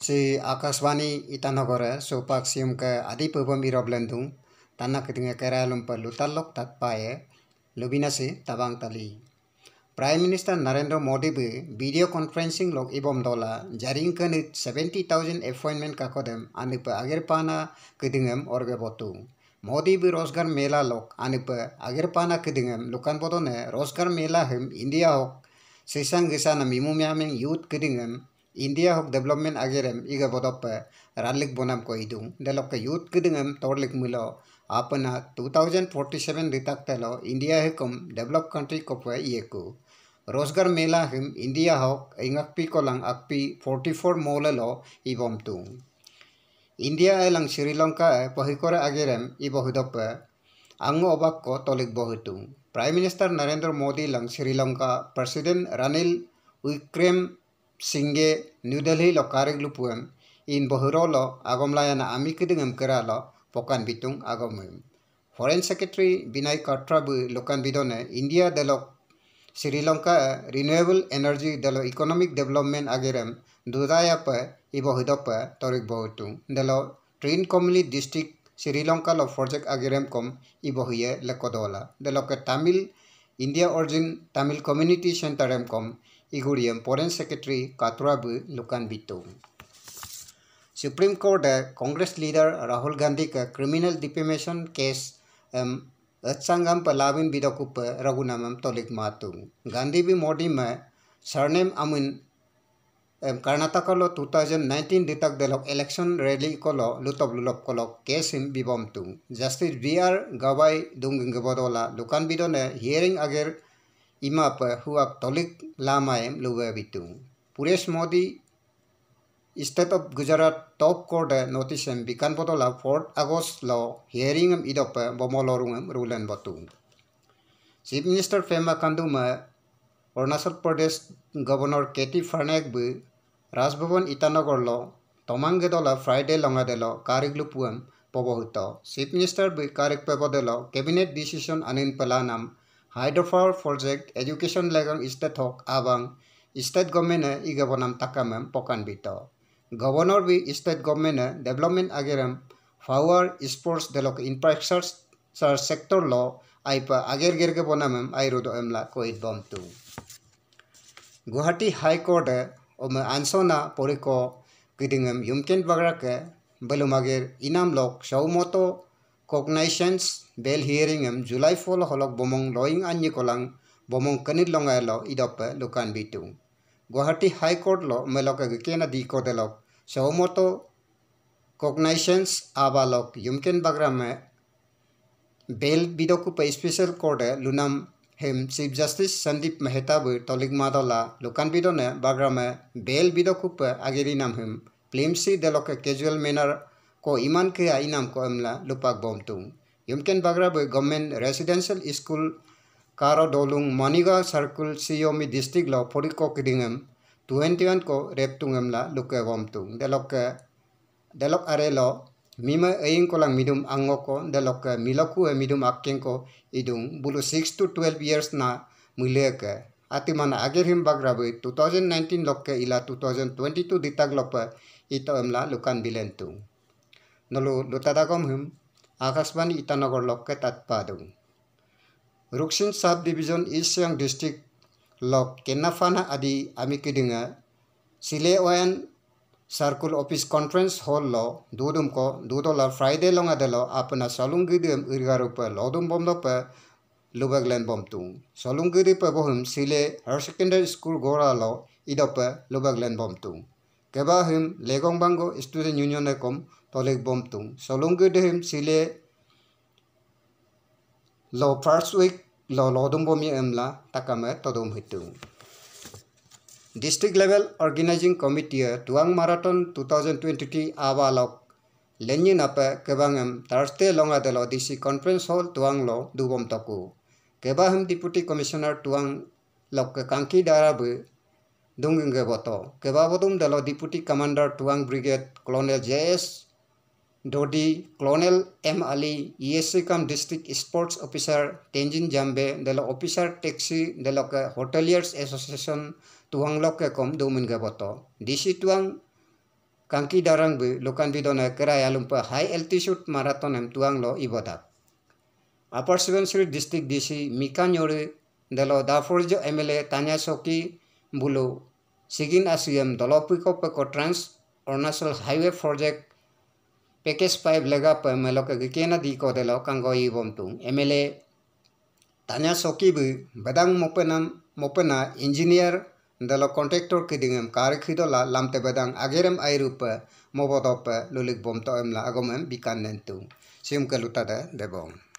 si akaswani itanogore so pak sium ke adi pepem iro blendung tanak ketinga kera lumpa lutalok tat pae tabang tali. Prime Minister Narendra Modi be video conferencing lok ibom dola jaring ke 70,000 appointment kakodem anip agar pana ketingem orga botu. Modi be rosgar mela log anip agar pana ketingem lukan botone rosgar mela hem India hok Sesang gesana mimu miameng yut ketingem India ಹೋಗಿ development ಆಗಿರೆಮ್ ಈಗ ಬದಪ್ಪ ರಾಲಿಕ್ ಬೋನಮ್ ಕೊಯ್ದು ದೆಲ್ಲೊಕ್ಕ ಯೂತ್ ಕಿದಂಗಮ್ ತೋಡ್ಲಿಕ್ ಮಿಲೋ ಆಪನ ಟೂ ತೌಸಂಡ್ ಫೋರ್ಟಿ ಸೆವೆನ್ ರೀತಾಕ್ತಲ್ಲ ಇಂಡಿಯಾ ಹೇಕಮ್ ಡೆವಲಪ್ ಕಂಟ್ರಿ ಕೊಪ್ಪ ಇಯಕು ರೋಜ್ಗಾರ್ ಮೇಲಾ ಹಿಮ್ ಇಂಡಿಯಾ ಹೋಕ್ ಹಿಂಗಕ್ಪಿ ಕೊಲಂಗ್ ಅಕ್ಪಿ ಫೋರ್ಟಿ ಫೋರ್ ಮೋಲಲೋ ಇಬಮ್ತು ಇಂಡಿಯಾ ಎಲಂಗ್ ಶ್ರೀಲಂಕಾ ಪಹಿಕೊರೆ ಆಗಿರೆಮ್ ಇ ಬಹುದಪ್ಪ ಅಂಗ ಒಬಾಕ್ಕ ತೊಲಿಕ್ ಬಹುತು ಪ್ರೈಮ್ ಮಿನಿಸ್ಟರ್ ನರೇಂದ್ರ ಮೋದಿ ಲಂಗ್ Sri Lanka president Ranil Wickremesinghe singe nudelhi lo kareglu puem in bohrolo agomlayana amikidingam keralo pokan bitung agomem foreign secretary binay katrabu lokan bidone india delo sri lanka renewable energy delo economic development agerem dudaya pa ibohidop pa torik bohtu delo train community district sri lanka lo project agerem kom ibohiye lekodola delo ke tamil india origin tamil community center em kom Igurian secretary Secretary Katurabu Lukanbitu. Supreme court Congress leader Rahul Gandhi का criminal defamation case संगम पलाविन बिदकुप रघुनामम तोलिक मातु गांधी भी मोदी में surname अमुन कर्नाटक लो टू 2019 दितक दलक इलेक्शन रैली को लो लुतब लुलप को लो केस हिम बिबम तु जस्टिस बी आर गवाई दुंगिंग बदोला लुकान बिदो ने हियरिंग अगेर ইমা পু আপ তলিক লামায়েম লুবিতু Purnesh Modi state of Gujarat top কোর্টে নোটিস এম বিকান বদলা ফোর্থ আগস্ট ল হিয়ারিং এম ইদপ বমলরুং এম রুলেন বতু চিফ মিনিস্টার ফেমা কান্দুমা অরুণাচল প্রদেশ গভর্নর কেটি ফার্নেক বু রাজভবন ইটানগর ল তমাং গেদলা ফ্রাইডে লঙা দেল কারিগ্লু পুয়েম পবহূত চিফ মিনিস্টার বি কারিক পেবদেল কেবিনেট ডিসিশন আনিন পেলা নাম হাইড্রোফাওয়ার প্রজেক্ট এডুকেশন লেগাল স্টেট হক এবং স্টেট গভর্নমেন্টে ইগবনাম টাকাম পকানবিত গভর্নর বি স্টেট গভর্নমেন্টে ডেভেলপমেন্ট আগেরম ফাওয়ার স্পোর্টস ডেলক ইনফ্রাস্ট্রাকচার সেক্টর ল আইপা আগের গেরকে বনামেম আইরুদ এমলা কই বমতু গুহাটি হাইকোর্টে ওম আনসনা পরিক কিডিংম ইউমকেন বাগড়াকে বেলুম আগের ইনাম লোক সৌমতো কগনাইশ্যন্স বেল হিয়ারিং এম জুলাই ফল হলক বমং লয়িং আঞ্জি কলাং বমং কনি লঙ্গায় ল ইডপে লোকান বিটু গুয়াহাটি হাইকোর্ট ল মেলকে গিকেনা দি কদেলক সহমত কগনাইশ্যন্স আবালক ইউমকেন বাগ্রামে বেল বিদকুপে স্পেশাল কোর্টে লুনাম হেম চিফ জাষ্টিছ সন্দীপ মেহতা বৈ টলিক মাদলা লুকানবিদনে বাগ্ৰামে বেল বিদকুপে আগেৰি নাম হেম প্লিমসি দেলকে কেজুৱেল মেনাৰ ko iman kaya inam ko emla lupag bom tung. Yumken bagra boy government residential school karo dolung maniga circle siyo mi distrik lo poli ko kidingem tuwenti wan ko rep tung emla luka bom tung. Delok ke delok are lo mima eying ko lang midum ango ko delok ke milaku e midum akeng ko idung bulu six to twelve years na mulia ke. Ati mana agar him bagra boy 2019 lok ke ila 2022 ditag lo pa ito emla lukan bilentung. নলু লুটাদা কম হুম আকাশবাণী ইটানগর লককে তাত পা দু রুকসিন sub division east Siang district লক কেনাফানা আদি আমি কিডিঙে সিলে ওয়েন সার্কুল অফিস কনফারেন্স হল ল দুদুম ক দুদলার ফ্রাইডে লঙা দেল আপনা সলুম গিদিম ইরগার উপ লদুম বম লপ লুবাগলেন বমতু সলুম গিদি পহুম সিলে হায়ার সেকেন্ডারি স্কুল গোড়া ল ইদপ লুবাগলেন কেবা হিম লেগং বাংগো ষ্টুডেণ্ট ইউনিয়নে কম তলেক বমতুং চলংগি দেহিম চিলে ল ফাৰ্ষ্ট উইক ল লদম বমি এমলা তাকামে তদম হৈতুং ডিষ্ট্ৰিক্ট লেভেল অৰ্গেনাইজিং কমিটিয়ে টুৱাং marathon two thousand twenty three আৱালক লেঙি নাপে কেবাং এম তাৰ্চে লঙা দেল ডিচি কনফাৰেঞ্চ হল টুৱাং ল দুবম তকু কেবাহেম ডিপুটি কমিশ্যনাৰ টুৱাং লক কাংখি দ্বাৰা দুংগে বতো কেবাবতম দল deputy commander Tawang brigade colonel J S Dodi colonel M Ali ইয়েসি কাম district sports officer Tenzin Jambey দল অফিসার টেক্সি দলকে হোটেলিয়ার্স এসোসিয়েশন টুয়াংলকে কম দুমিনগে বতো ডিসি টুয়াং কাঙ্কি দারং বি লোকান বিদন একেরাই আলুপা হাই এলটিচুড মারাথন এম টুয়াংল ইবদাক আপার সুবেনশ্রী ডিস্ট্রিক্ট ডিসি মিকা নড়ি দল দাফরজ এম এল এ তানিয়া চকী bulu sigin asiem dolopiko peko trans ornasal highway project pekes pai lega pe melo ke gikena di ko delo MLA, i bomtung emele tanya soki bu mopena engineer dalo kontraktor ke dingem kare kido la lamte badang agerem ai rupe mobodope lulik bomto emla agomem bikan nentu, sim ke lutada debong